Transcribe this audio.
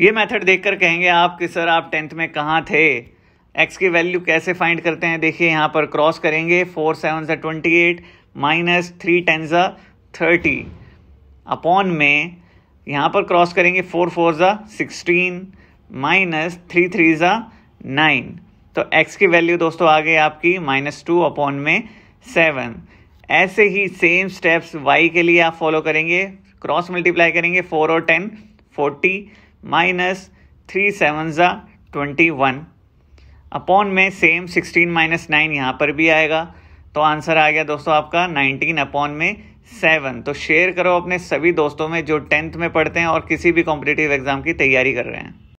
ये मेथड देखकर कहेंगे आप कि सर आप टेंथ में कहाँ थे एक्स की वैल्यू कैसे फाइंड करते हैं देखिए यहाँ पर क्रॉस करेंगे फोर सेवन सा twenty eight minus three ten ज़ा थर्टी अपॉन में यहाँ पर क्रॉस करेंगे फोर फोर ज़ा सिक्सटीन माइनस थ्री थ्री ज़ा नाइन तो एक्स की वैल्यू दोस्तों आ गई आपकी माइनस टू अपॉन में सेवन ऐसे ही सेम स्टेप्स वाई के लिए आप फॉलो करेंगे क्रॉस मल्टीप्लाई करेंगे फोर और ten forty minus three seven ज़ा ट्वेंटी वन अपॉन में सेम सिक्सटीन माइनस नाइन यहाँ पर भी आएगा तो आंसर आ गया दोस्तों आपका नाइनटीन अपॉन में सेवन तो शेयर करो अपने सभी दोस्तों में जो टेंथ में पढ़ते हैं और किसी भी कॉम्पिटिटिव एग्ज़ाम की तैयारी कर रहे हैं